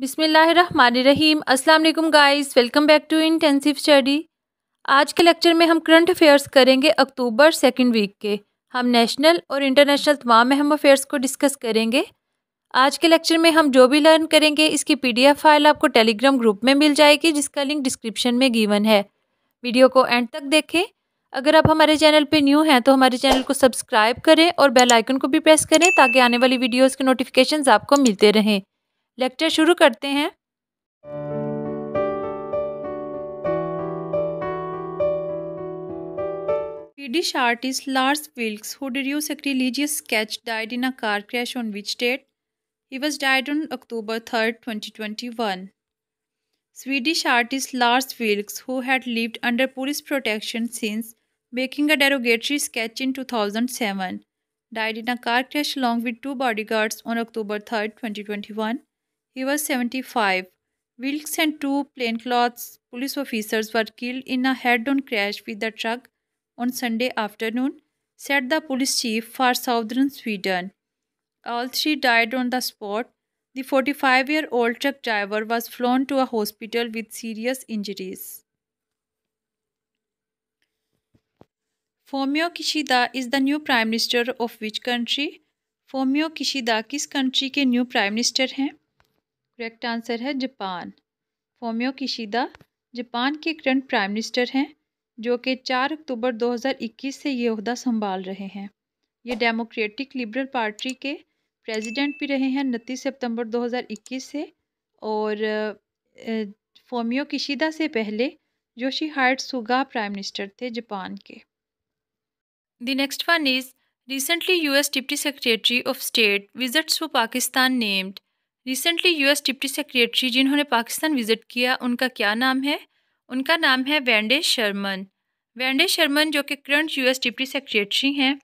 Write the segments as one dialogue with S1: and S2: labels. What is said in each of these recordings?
S1: बिसमीम अस्सलाम guys welcome back to intensive study आज के लेक्चर में हम करंट अफेयर्स करेंगे अक्टूबर सेकंड वीक के हम नेशनल और इंटरनेशनल तमाम अहम अफेयर्स को डिस्कस करेंगे आज के लेक्चर में हम जो भी लर्न करेंगे इसकी पीडीएफ फाइल आपको टेलीग्राम ग्रुप में मिल जाएगी जिसका लिंक डिस्क्रिप्शन में गिवन है वीडियो को एंड तक देखें अगर आप हमारे चैनल पर न्यू हैं तो हमारे चैनल को सब्सक्राइब करें और बेल आइकन को भी प्रेस करें ताकि आने वाली वीडियोज़ के नोटिफिकेशन आपको मिलते रहें लेक्चर शुरू करते हैं Swedish artist Lars Vilks, who did deduced a religious sketch, died in a car crash on which date? He was died on October 3, 2021. Swedish artist Lars Vilks, who had lived under police protection since making a derogatory sketch in 2007, died in a car crash along with two bodyguards on October 3, 2021. He was 75. Wilkes and two plainclothes police officers were killed in a head-on crash with a truck on Sunday afternoon, said the police chief for southern Sweden. All three died on the spot. The 45-year-old truck driver was flown to a hospital with serious injuries. Fumio Kishida is the new prime minister of which country? Fumio Kishida किस country के new prime minister हैं correct answer है Japan Fumio Kishida Japan के current prime minister हैं जो कि चार अक्टूबर 2021 से ये अहदा संभाल रहे हैं ये डेमोक्रेटिक लिबरल पार्टी के प्रेसिडेंट भी रहे हैं उनतीस सितंबर 2021 से और फोमियो किशिदा से पहले Yoshihide Suga prime minister थे जापान के the next one is recently US deputy secretary of state visits to Pakistan named recently US deputy secretary जिन्होंने पाकिस्तान विज़िट किया उनका क्या नाम है उनका नाम है वेंडे शर्मन वेंडे शर्मन जो कि करंट यूएस डिप्टी सेक्रेटरी हैं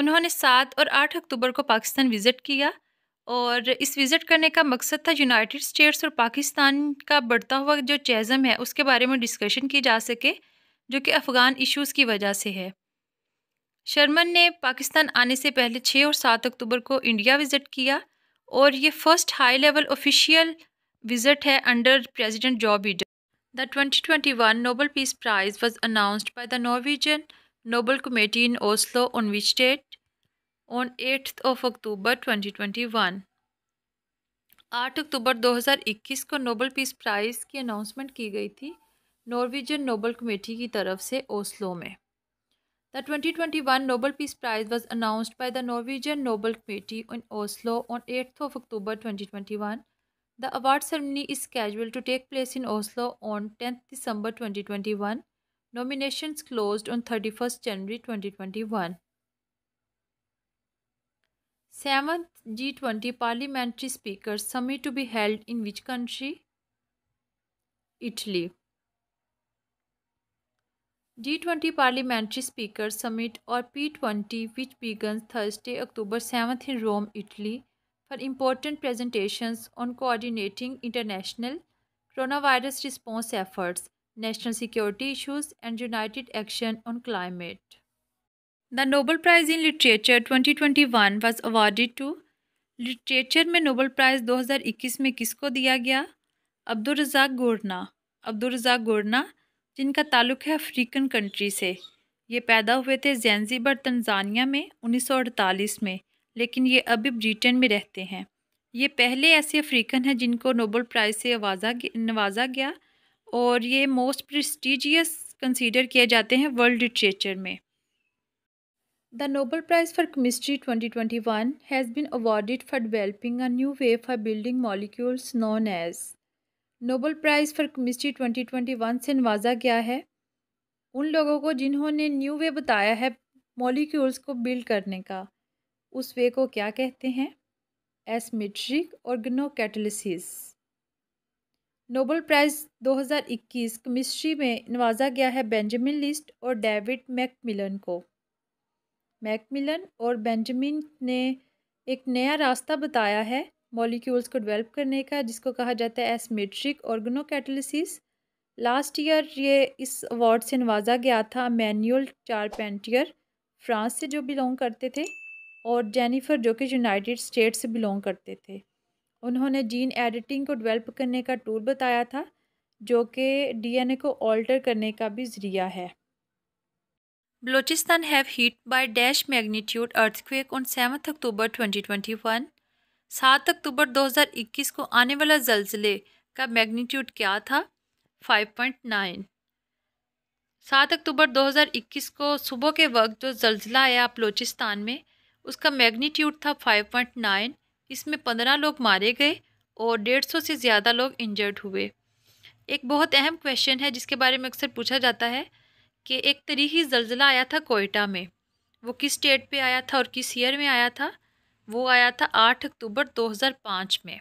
S1: उन्होंने सात और आठ अक्टूबर को पाकिस्तान विज़िट किया और इस विज़िट करने का मकसद था यूनाइटेड स्टेट्स और पाकिस्तान का बढ़ता हुआ जो चैज़म है उसके बारे में डिस्कशन की जा सके जो कि अफ़गान इश्यूज़ की वजह से है शर्मन ने पाकिस्तान आने से पहले छः और सात अक्टूबर को इंडिया विज़िट किया और ये first high level official visit है under president Joe Biden the twenty twenty one Nobel peace prize was announced by the Norwegian Nobel committee in Oslo on which date on eighth of October 2021 आठ अक्टूबर 2021 को Nobel peace prize की announcement की गई थी Norwegian Nobel committee की तरफ से ओसलो में The 2021 Nobel Peace Prize was announced by the Norwegian Nobel Committee in Oslo on 8th of October 2021. The award ceremony is scheduled to take place in Oslo on 10th December 2021. Nominations closed on 31st January 2021. 7th G20 Parliamentary Speakers Summit to be held in which country? Italy. D twenty parliamentary speaker summit और P twenty which began Thursday October seventh in Rome Italy for important presentation on coordinating international virus response efforts national security issues and united action on climate the Nobel prize in literature twenty twenty one was awarded to literature में Nobel prize दो हज़ार इक्कीस में किसको दिया गया अब्दुल रज़ाक गोरना अब्दुल रज़ाक गोरना जिनका ताल्लुक है अफ्रीकन कंट्री से ये पैदा हुए थे जैनजीबर तंजानिया में 1948 में लेकिन ये अभी ब्रिटेन में रहते हैं ये पहले ऐसे अफ्रीकन हैं जिनको नोबल प्राइज़ से आवाजा नवाजा गया और ये मोस्ट प्रस्टिजियस कंसीडर किए जाते हैं वर्ल्ड लिटरेचर में the Nobel prize for chemistry 2021 has been awarded for developing a new way for building molecules known as Nobel prize for chemistry 2021 से नवाजा गया है उन लोगों को जिन्होंने न्यू वे बताया है मॉलिक्यूल्स को बिल्ड करने का उस वे को क्या कहते हैं asymmetric organocatalysis Nobel prize 2021 chemistry में नवाजा गया है बेंजामिन लिस्ट और डेविड मैकमिलन को मैकमिलन और बेंजामिन ने एक नया रास्ता बताया है मॉलिक्यूल्स को डेवलप करने का जिसको कहा जाता है एसमेट्रिक ऑर्गनोकैटलिसिस लास्ट ईयर ये इस अवार्ड से नवाजा गया था मैनुअल चारपेंटियर फ्रांस से जो बिलोंग करते थे और जेनिफर जो कि यूनाइटेड स्टेट से बिलोंग करते थे उन्होंने जीन एडिटिंग को डेवलप करने का टूल बताया था जो कि डीएनए को ऑल्टर करने का भी ज़रिया है Balochistan have hit by dash magnitude earthquake on seven October 2021 सात अक्टूबर 2021 को आने वाला जलजिले का मैग्नीट्यूड क्या था 5.9 सात अक्टूबर 2021 को सुबह के वक्त जो जलजिला आया बलोचिस्तान में उसका मैग्नीट्यूड था 5.9 इसमें पंद्रह लोग मारे गए और डेढ़ सौ से ज़्यादा लोग इंजर्ड हुए एक बहुत अहम क्वेश्चन है जिसके बारे में अक्सर पूछा जाता है कि एक तरीही जलजिला आया था कोयटा में वो किस स्टेट पे आया था और किस ईयर में आया था वो आया था आठ अक्टूबर 2005 में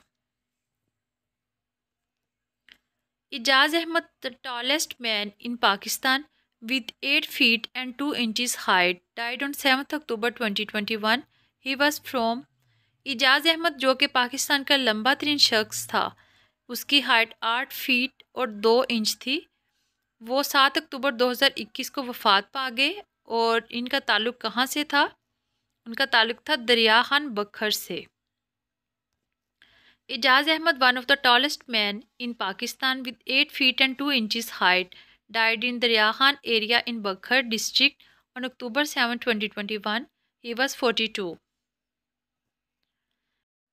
S1: Ijaz Ahmed the tallest man in Pakistan feet and two and height died on died October twenty twenty 2021 he was from Ijaz Ahmed जो कि पाकिस्तान का लंबा तरीन शख्स था उसकी हाइट आठ फीट और दो इंच थी वो सात अक्टूबर 2021 को वफात पा गए और इनका ताल्लुक़ कहाँ से था उनका ताल्लुक था दरिया खान बखर से Ejaz Ahmed one of the tallest man in Pakistan with eight feet and two inch height died in Darya Khan area in Bhakkar district on October seven twenty twenty one he was forty two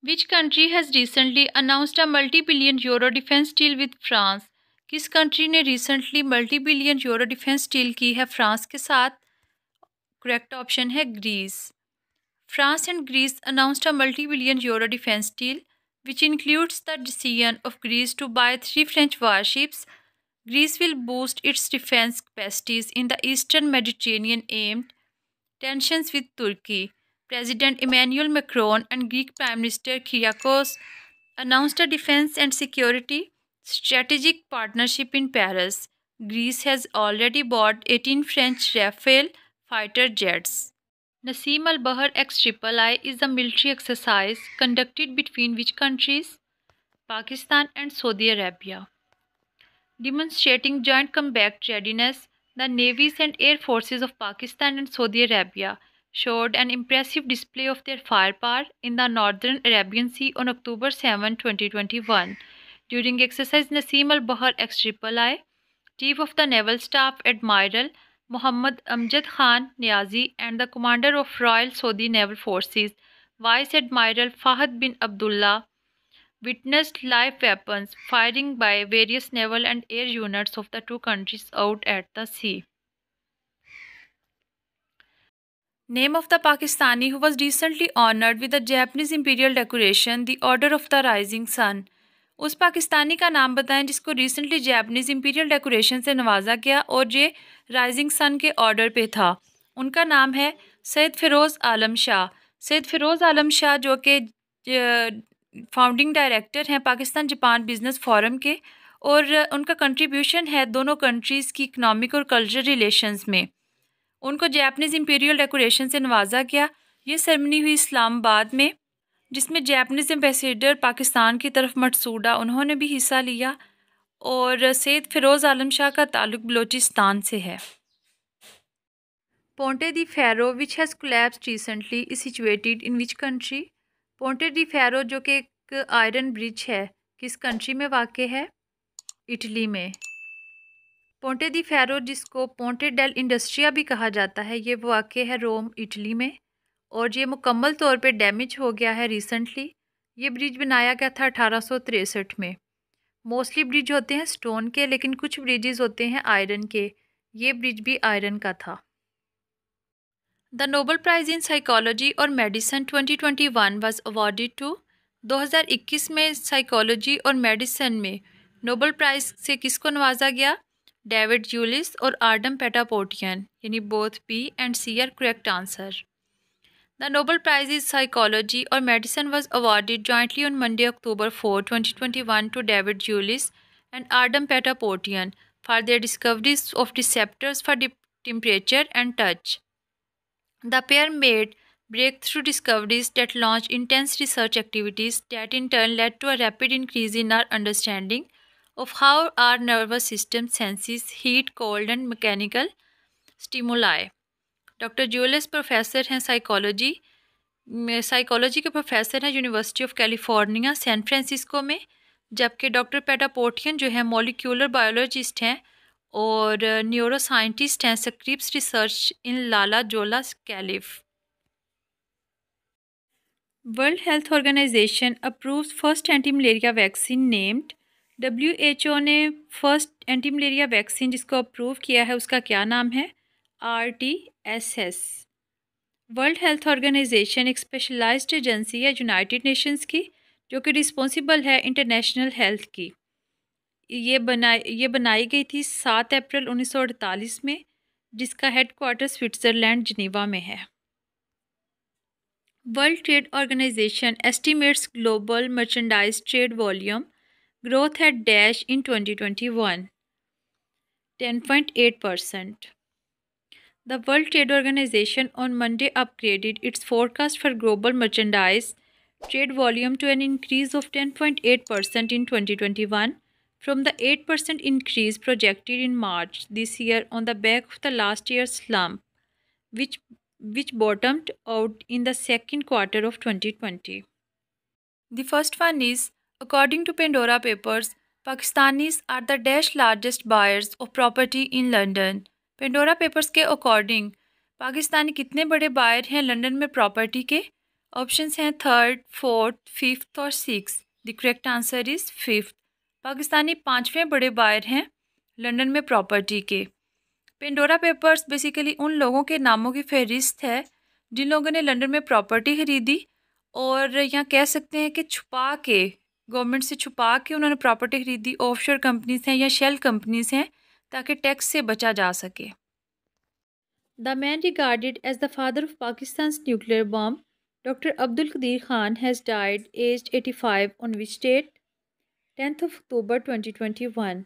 S1: which country has recently announced a multi billion euro defence deal with France किस country ने recently multi billion euro defence deal की है फ्रांस के साथ correct option है Greece France and Greece announced a multi-billion euro defense deal, which includes the decision of Greece to buy three French warships. Greece will boost its defense capacities in the eastern Mediterranean aimed tensions with Turkey. President Emmanuel Macron and Greek Prime Minister Kyriakos announced a defense and security strategic partnership in Paris. Greece has already bought 18 French Rafale fighter jets. Nasim al Bahar X XIII is a military exercise conducted between which countries? Pakistan and Saudi Arabia. Demonstrating joint combat readiness, the navies and air forces of Pakistan and Saudi Arabia showed an impressive display of their firepower in the northern Arabian Sea on October 7, 2021. During exercise Nasim al Bahar X XIII, Chief of the Naval Staff Admiral Muhammad Amjad Khan Niazi and the commander of Royal Saudi Naval Forces, Vice Admiral Fahad bin Abdullah, witnessed live weapons firing by various naval and air units of the two countries out at the sea. Name of the Pakistani who was recently honored with the Japanese imperial decoration, the Order of the Rising Sun. उस पाकिस्तानी का नाम बताएं जिसको recently Japanese imperial decoration से नवाजा गया और ये राइजिंग सन के ऑर्डर पे था उनका नाम है सैद फ़िरोज़ आलम शाह सैद फ़िरोज़ आलम शाह जो कि फाउंडिंग डायरेक्टर हैं पाकिस्तान जापान बिज़नेस फोरम के और उनका कंट्रीब्यूशन है दोनों कंट्रीज़ की इकनॉमिक और कल्चरल रिलेशंस में उनको जैपनीज़ इंपीरियल डेकोरेशन से नवाजा गया ये सरमनी हुई इस्लामाबाद में जिसमें जैपनीज़ एम्बेसडर पाकिस्तान की तरफ मटसूडा उन्होंने भी हिस्सा लिया और सैद फ़िरोज़ आलम शाह का ताल्लुक बलोचिस्तान से है Ponte di Ferro which has collapsed recently is situated in which country Ponte di Ferro जो कि एक आयरन ब्रिज है किस कंट्री में वाक़ है इटली में पोंटे दी फेरो जिसको पोंटे डेल इंडस्ट्रिया भी कहा जाता है ये वाक़ है रोम इटली में और ये मुकम्मल तौर पे डैमेज हो गया है रिसेंटली ये ब्रिज बनाया गया था अठारह में मोस्टली ब्रिज होते हैं स्टोन के लेकिन कुछ ब्रिजेज़ होते हैं आयरन के ये ब्रिज भी आयरन का था the Nobel prize in psychology और मेडिसन 2021 वाज अवॉर्डिड टू दो में साइकोलॉजी और मेडिसन में नोबल प्राइज़ से किसको नवाजा गया डेविड जूलिस और आर्डम पेटापोटियन यानी both P and C are correct answer The Nobel Prize in Psychology or Medicine was awarded jointly on Monday, October 4, 2021 to David Julius and Adam Patapotian for their discoveries of receptors for temperature and touch. The pair made breakthrough discoveries that launched intense research activities that in turn led to a rapid increase in our understanding of how our nervous system senses heat, cold, and mechanical stimuli. Doctor Julius professor हैं psychology psychology के professor हैं university of California San Francisco में जबकि doctor पेटापोटियन जो है molecular biologist हैं और neuro scientist हैं सक्रिप्स research in La Jolla Calif world health organisation approves first anti malaria vaccine named W H O ने फर्स्ट एंटी मलेरिया वैक्सीन जिसको approve किया है उसका क्या नाम है R T SS world health organisation एक स्पेशलाइज्ड एजेंसी है यूनाइटेड नेशंस की जो कि रिस्पॉन्सिबल है इंटरनेशनल हेल्थ की ये बनाई ये बनाई गई थी सात अप्रैल उन्नीस में जिसका हेडकोार्टर स्विट्ज़रलैंड जिनेवा में है world trade organisation estimates global merchandise trade volume growth है dash in 2021 10.8 percent The World Trade Organization on Monday upgraded its forecast for global merchandise trade volume to an increase of 10.8% in 2021 from the 8% increase projected in March this year on the back of the last year's slump, which, which bottomed out in the second quarter of 2020. The first one is, according to Pandora Papers, Pakistanis are the dash largest buyers of property in London Pandora papers के according Pakistani कितने बड़े buyer हैं London में property के options हैं third fourth fifth और six the correct answer is fifth Pakistani पाँचवें बड़े बायर हैं लंदन में प्रॉपर्टी के पेंडोरा पेपर्स बेसिकली उन लोगों के नामों की फहरिस्त है जिन लोगों ने लंदन में प्रॉपर्टी खरीदी और यहाँ कह सकते हैं कि छुपा के गवर्नमेंट से छुपा के उन्होंने प्रॉपर्टी खरीदी ऑफशोर कंपनीज हैं या शेल कंपनीज हैं ताकि टैक्स से बचा जा सके the man regarded as the father of Pakistan nuclear bomb doctor Abdul Qadeer Khan has died aged 85 five on which date tenth of October twenty twenty one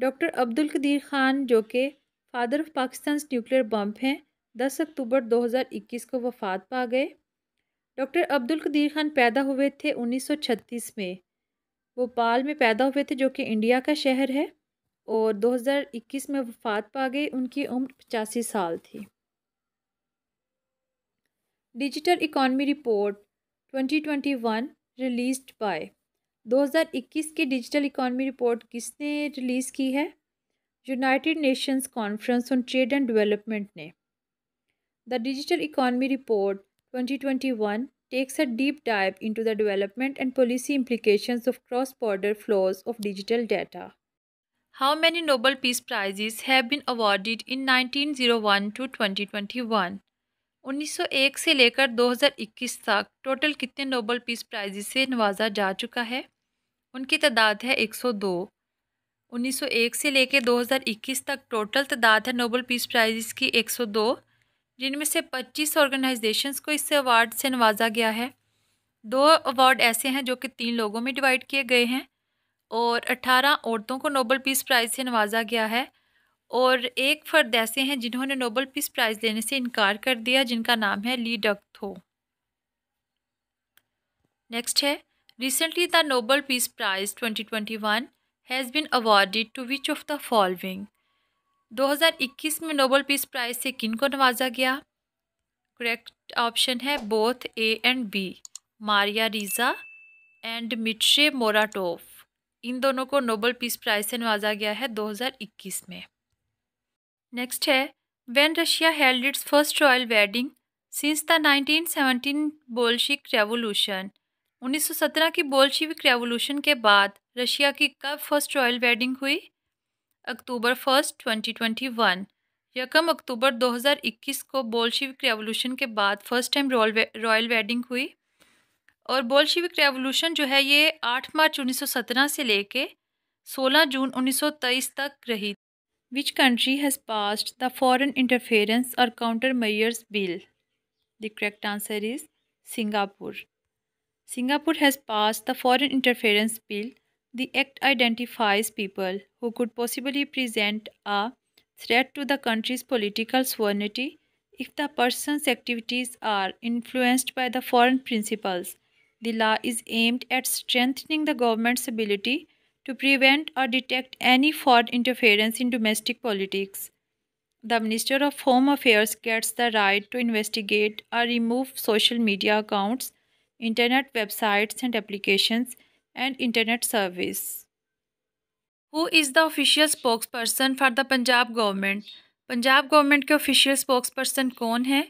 S1: doctor Abdul Qadeer Khan जो कि father of Pakistan nuclear bomb हैं दस अक्टूबर दो हज़ार इक्कीस को वफात पा गए डॉक्टर अब्दुल कदीर खान पैदा हुए थे उन्नीस सौ छत्तीस में भोपाल में पैदा हुए थे जो कि इंडिया का शहर है और 2021 में वफात पा गई उनकी उम्र पचासी साल थी digital economy report 2021 released by 2021 की डिजिटल इकॉनमी रिपोर्ट किसने रिलीज़ की है united nations conference on trade and development ने the digital economy report 2021 takes a deep dive into the development and policy implications of cross-border flows of digital data. How many Nobel Peace Prizes have been awarded in 1901 to 2021? 1901 से लेकर 2021 तक total कितने Nobel peace prices से नवाजा जा चुका है उनकी तादाद है 102। 1901 से लेकर 2021 तक टोटल तादाद है नोबल पीस प्राइजेस की 102, जिनमें से 25 ऑर्गेनाइजेशंस को इस अवार्ड से नवाजा गया है दो अवार्ड ऐसे हैं जो कि तीन लोगों में डिवाइड किए गए हैं और 18 औरतों को नोबल पीस प्राइज़ से नवाजा गया है और एक फ़र्द ऐसे हैं जिन्होंने नोबल पीस प्राइज़ लेने से इनकार कर दिया जिनका नाम है ली डक थो नेक्स्ट है recently the Nobel peace prize 2021 has been awarded to which of the following 2021 में नोबल पीस प्राइज़ से किन को नवाजा गया करेक्ट ऑप्शन है both A and B Maria Ressa and Dmitry Muratov इन दोनों को नोबल पीस प्राइज से नवाजा गया है 2021 में नेक्स्ट है when Russia held its first royal wedding since the 1917 Bolshevik revolution 1917 की बोल्शिविक रेवोल्यूशन के बाद रशिया की कब फर्स्ट रॉयल वेडिंग हुई अक्टूबर फर्स्ट 2021 यकम अक्टूबर 2021 को बोल्शिविक रेवोल्यूशन के बाद फर्स्ट टाइम रॉयल वेडिंग हुई और बोल्शिविक रेवोल्यूशन जो है ये 8 मार्च 1917 से लेके 16 जून 1923 तक रही which country has passed the foreign interference और counter measures bill the correct answer is Singapore Singapore has pass the foreign interference bill the act identifies people who could possibly present a threat to the country's political sovereignty if the person's activities are influenced by the foreign principals The law is aimed at strengthening the government's ability to prevent or detect any foreign interference in domestic politics. The Minister of Home Affairs gets the right to investigate or remove social media accounts, internet websites and applications, and internet service. Who is the official spokesperson for the Punjab government? Punjab government के official spokesperson कौन है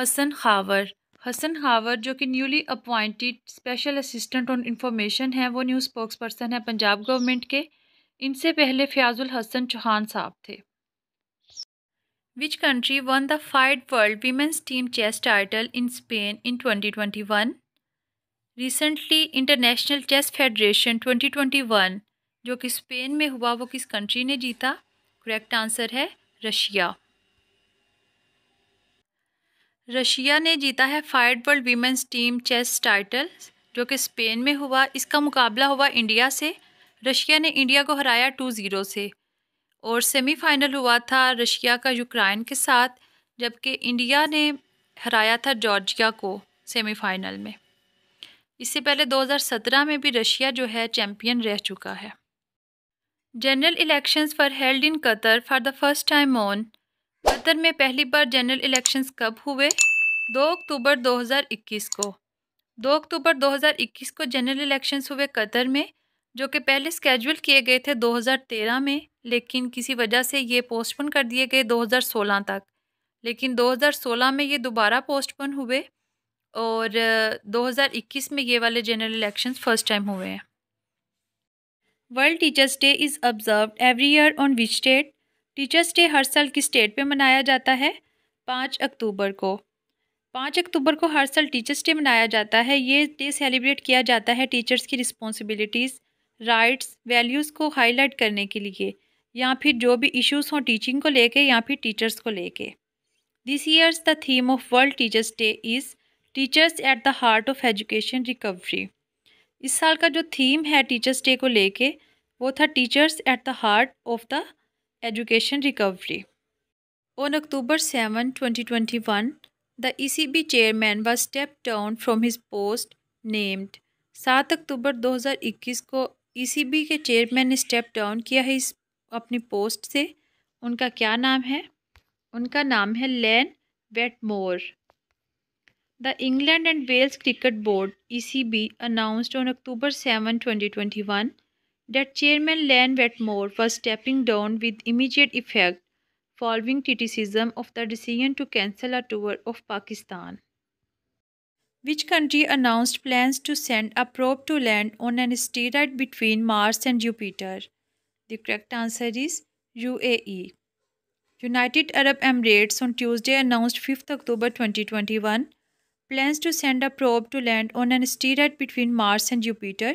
S1: Hassan Khawar. Hasan Khawar जो कि newly appointed special assistant on information है वो new spokes person है Punjab government के इनसे पहले फयाजुल हसन चौहान साहब थे which country won the FIDE world women's team chess title in Spain in 2021 recently international chess federation 2021 जो कि स्पेन में हुआ वो किस कंट्री ने जीता करेक्ट आंसर है रशिया रशिया ने जीता है FIDE world women's team chess title जो कि स्पेन में हुआ इसका मुकाबला हुआ इंडिया से रशिया ने इंडिया को हराया टू ज़ीरो से और सेमीफाइनल हुआ था रशिया का यूक्रेन के साथ जबकि इंडिया ने हराया था जॉर्जिया को सेमीफाइनल में इससे पहले 2017 में भी रशिया जो है चैम्पियन रह चुका है general elections for held in Qatar for the first time on Qatar में पहली बार जनरल इलेक्शंस कब हुए दो अक्टूबर 2021 को दो अक्टूबर 2021 को जनरल इलेक्शंस हुए कतर में जो कि पहले स्केजुअल किए गए थे 2013 में लेकिन किसी वजह से ये पोस्टपोन कर दिए गए 2016 तक लेकिन 2016 में ये दोबारा पोस्टपोन हुए और 2021 में ये वाले जनरल इलेक्शंस फर्स्ट टाइम हुए हैं world teachers day is observe every year on which date teachers day हर साल किस डेट पे मनाया जाता है पाँच अक्टूबर को पाँच अक्टूबर को हर साल टीचर्स डे मनाया जाता है ये डे सेलिब्रेट किया जाता है टीचर्स की रिस्पॉन्सिबिलिटीज़ राइट्स वैल्यूज़ को हाईलाइट करने के लिए या फिर जो भी इश्यूज़ हों टीचिंग को लेके या फिर टीचर्स को लेके this year's the theme of world teachers day is teachers at the heart of education recovery इस साल का जो थीम है टीचर्स डे को लेके वो था teachers at the heart of the education recovery twenty October 7, the E B chairman व step down from his post named सात अक्टूबर 2021 को ईसीबी e के चेयरमैन ने स्टेप डाउन किया है इस अपनी पोस्ट से उनका क्या नाम है उनका नाम है Ian Watmore the England and Wales cricket board ECB announced on October twenty 2021 that Chairman Len Wetmore was stepping down with immediate effect following criticism of the decision to cancel a tour of Pakistan. Which country announced plans to send a probe to land on an asteroid between Mars and Jupiter? The correct answer is UAE. United Arab Emirates on Tuesday announced 5th October 2021 plans to send a probe to land on an asteroid between Mars and Jupiter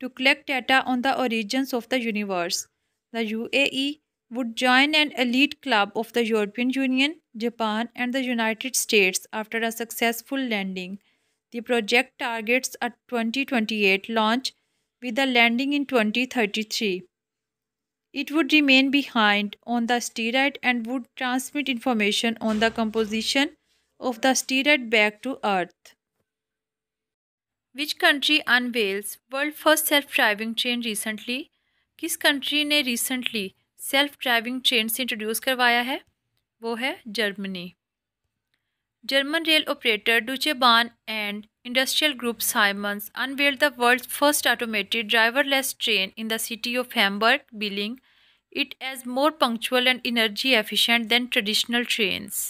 S1: to collect data on the origins of the universe. The UAE would join an elite club of the European Union, Japan, and the United States after a successful landing. The project targets a 2028 launch with a landing in 2033. It would remain behind on the asteroid and would transmit information on the composition of the asteroid back to Earth. Which country unveils world first self driving train recently किस country ने recently self driving train से introduce करवाया है वो है Germany German rail operator Deutsche Bahn and industrial group Siemens unveil the world first automated driverless train in the city of Hamburg billing it as more punctual and energy efficient than traditional trains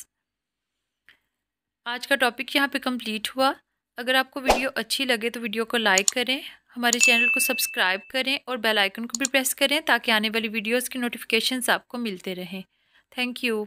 S1: आज का topic यहाँ पे complete हुआ अगर आपको video अच्छी लगे तो वीडियो को लाइक करें हमारे चैनल को सब्सक्राइब करें और बेल आइकन को भी प्रेस करें ताकि आने वाली वीडियोस की नोटिफिकेशंस आपको मिलते रहें थैंक यू